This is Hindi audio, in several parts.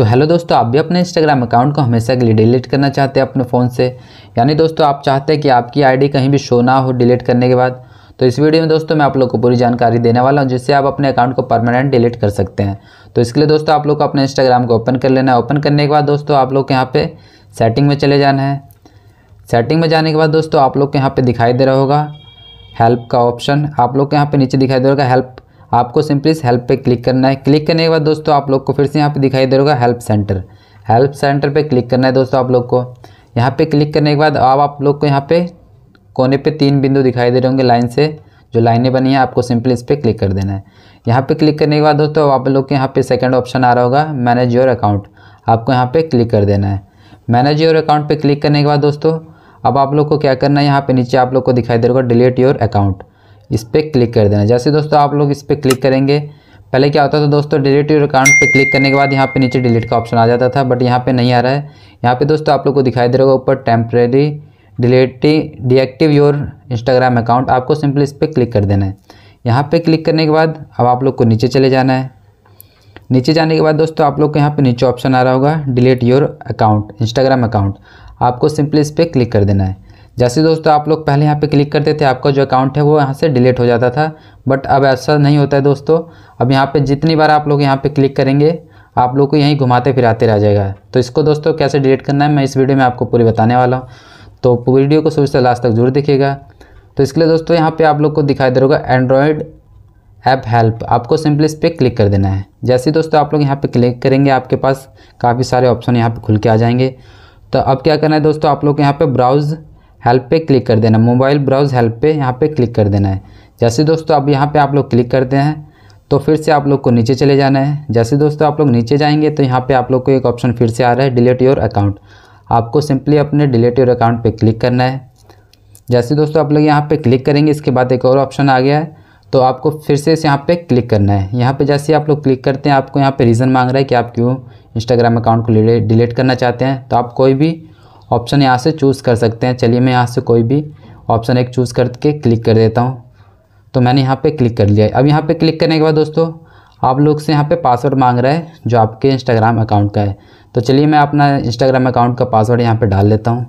तो हेलो दोस्तों आप भी अपने इंस्टाग्राम अकाउंट को हमेशा के लिए डिलीट करना चाहते हैं अपने फ़ोन से यानी दोस्तों आप चाहते हैं कि आपकी आईडी कहीं भी शो ना हो डिलीट करने के बाद तो इस वीडियो में दोस्तों मैं आप लोग को पूरी जानकारी देने वाला हूं जिससे आप अपने अकाउंट को परमानेंट डिलीट कर सकते हैं तो इसके लिए दोस्तों आप लोग को अपने इंस्टाग्राम को ओपन कर लेना है ओपन करने के बाद दोस्तों आप लोग के यहाँ पर सेटिंग में चले जाना है सेटिंग में जाने के बाद दोस्तों आप लोग के यहाँ पर दिखाई दे रहा होगा हेल्प का ऑप्शन आप लोग के यहाँ पर नीचे दिखाई दे रहा होगा हेल्प आपको सिंपली इस हेल्प पे क्लिक करना है क्लिक करने के बाद दोस्तों आप लोग को फिर से यहाँ पे दिखाई दे रहा होगा हेल्प सेंटर हेल्प सेंटर पे क्लिक करना है दोस्तों आप लोग को यहाँ पे क्लिक करने के बाद अब आप लोग को यहाँ पे कोने पे तीन बिंदु दिखाई दे रहे होंगे लाइन से जो लाइनें बनी हैं आपको सिंपली इस पर क्लिक कर देना है यहाँ पर क्लिक करने के बाद दोस्तों आप लोग के यहाँ पे सेकेंड ऑप्शन आ रहा होगा मैनेज योर अकाउंट आपको यहाँ पर क्लिक कर देना है मैनेज योर अकाउंट पर क्लिक करने के बाद दोस्तों अब आप लोग को क्या करना है यहाँ पे नीचे आप लोग को दिखाई दे रहा होगा डिलीट योर अकाउंट इस पर क्लिक कर देना जैसे दोस्तों आप लोग इस पर क्लिक करेंगे पहले क्या होता था दोस्तों डिलीट योर अकाउंट पे क्लिक करने के बाद यहाँ पे नीचे डिलीट का ऑप्शन आ जाता था बट यहाँ पे नहीं आ रहा है यहाँ पे दोस्तों आप लोग को दिखाई दे रहा होगा ऊपर temporary delete deactivate your Instagram account आपको सिंपली इस पर क्लिक कर देना है यहाँ पे क्लिक करने के बाद अब आप लोग को नीचे चले जाना है नीचे जाने के बाद दोस्तों आप लोग को यहाँ पर नीचे ऑप्शन आ रहा होगा delete your account Instagram account आपको सिंपली इस पर क्लिक कर देना है जैसे दोस्तों आप लोग पहले यहाँ पे क्लिक करते थे आपका जो अकाउंट है वो यहाँ से डिलीट हो जाता था बट अब ऐसा नहीं होता है दोस्तों अब यहाँ पे जितनी बार आप लोग यहाँ पे क्लिक करेंगे आप लोग को यहीं घुमाते फिराते रह जाएगा तो इसको दोस्तों कैसे डिलीट करना है मैं इस वीडियो में आपको पूरी बताने वाला हूँ तो वीडियो को शुरू से लास्ट तक जरूर देखिएगा तो इसके लिए दोस्तों यहाँ पर आप लोग को दिखाई दे रहा होगा एंड्रॉयड ऐप हेल्प आपको सिंपली इस पर क्लिक कर देना है जैसे दोस्तों आप लोग यहाँ पर क्लिक करेंगे आपके पास काफ़ी सारे ऑप्शन यहाँ पर खुल के आ जाएंगे तो अब क्या करना है दोस्तों आप लोग यहाँ पर ब्राउज़ हेल्प पे क्लिक कर देना मोबाइल ब्राउज हेल्प पे यहाँ पे क्लिक कर देना है जैसे दोस्तों अब यहाँ पे आप लोग क्लिक करते हैं तो फिर से आप लोग को नीचे चले जाना है जैसे दोस्तों आप लोग नीचे जाएंगे तो यहाँ पे आप लोग को एक ऑप्शन फिर से आ रहा है डिलीट योर अकाउंट आपको सिंपली अपने डिलीट योर अकाउंट पर क्लिक करना है जैसे दोस्तों आप लोग यहाँ पर क्लिक करेंगे इसके बाद एक और ऑप्शन आ गया है तो आपको फिर से इस यहाँ पर क्लिक करना है यहाँ पर जैसे आप लोग क्लिक करते हैं आपको यहाँ पर रीज़न मांग रहा है कि आप क्यों इंस्टाग्राम अकाउंट को डिलीट करना चाहते हैं तो आप कोई भी ऑप्शन यहाँ से चूज़ कर सकते हैं चलिए मैं यहाँ से कोई भी ऑप्शन एक चूज़ करके क्लिक कर देता हूँ तो मैंने यहाँ पे क्लिक कर लिया अब यहाँ पे क्लिक करने के बाद दोस्तों आप लोग से यहाँ पे पासवर्ड मांग रहा है जो आपके इंस्टाग्राम अकाउंट का है तो चलिए मैं अपना इंस्टाग्राम अकाउंट का पासवर्ड यहाँ पर डाल लेता हूँ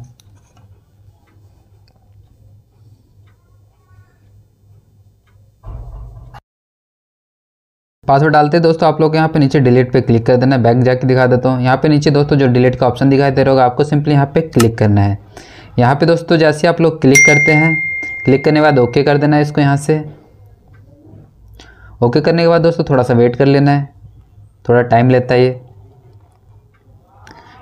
पासवर्ड डालते हैं दोस्तों आप लोग यहाँ पे नीचे डिलीट पे क्लिक कर देना बैक जाके दिखा देता हूँ यहाँ पे नीचे दोस्तों जो डिलीट का ऑप्शन दिखाई दे रहा होगा आपको सिंपली यहाँ पे क्लिक करना है यहाँ पे दोस्तों जैसे आप लोग क्लिक करते हैं क्लिक करने के बाद ओके कर देना है इसको यहाँ से ओके करने के बाद दोस्तों थोड़ा सा वेट कर लेना है थोड़ा टाइम लेता है ये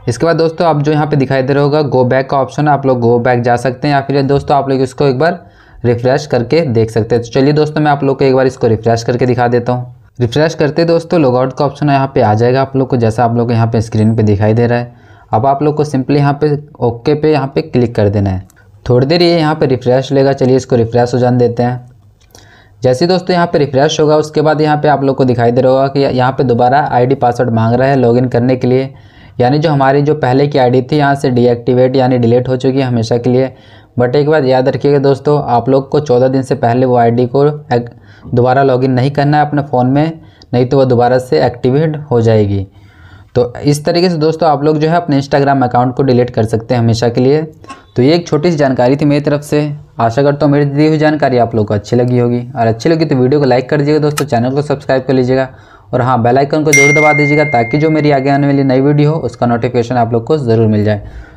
इसके बाद दोस्तों आप जो यहाँ पे दिखाई दे रहा होगा गो बैक का ऑप्शन है आप लोग गो बैक जा सकते हैं या फिर दोस्तों आप लोग इसको एक बार रिफ़्रेश करके देख सकते हैं तो चलिए दोस्तों मैं आप लोग को एक बार इसको रिफ़्रेश करके दिखा देता हूँ रिफ्रेश करते दोस्तों लॉगआउट का ऑप्शन यहाँ पे आ जाएगा आप लोग को जैसा आप लोग को यहाँ पे स्क्रीन पे दिखाई दे रहा है अब आप लोग को सिंपली यहाँ पे ओके पे यहाँ पे क्लिक कर देना है थोड़ी देर ये यहाँ पे रिफ्रेश लेगा चलिए इसको रिफ्रेश हो जाने देते हैं जैसे दोस्तों यहाँ पे रिफ्रेश होगा उसके बाद यहाँ पे आप लोग को दिखाई दे रहा होगा कि यहाँ पे दोबारा आईडी पासवर्ड मांग रहा है लॉगिन करने के लिए यानी जो हमारी जो पहले की आईडी थी यहाँ से डीएक्टिवेट यानी डिलीट हो चुकी है हमेशा के लिए बट एक बात याद रखिएगा दोस्तों आप लोग को चौदह दिन से पहले वो आईडी को एक, दोबारा लॉगिन नहीं करना है अपने फ़ोन में नहीं तो वह दोबारा से एक्टिवेट हो जाएगी तो इस तरीके से दोस्तों आप लोग जो है अपने इंस्टाग्राम अकाउंट को डिलीट कर सकते हैं हमेशा के लिए तो ये एक छोटी सी जानकारी थी मेरी तरफ से आशा करता हूँ मेरी दी हुई जानकारी आप लोग को अच्छी लगी होगी और अच्छी लगी तो वीडियो को लाइक कर दीजिएगा दोस्तों चैनल को सब्सक्राइब कर लीजिएगा और हाँ बेलाइकन को जरूर दबा दीजिएगा ताकि जो मेरी आगे आने वाली नई वीडियो हो उसका नोटिफिकेशन आप लोग को ज़रूर मिल जाए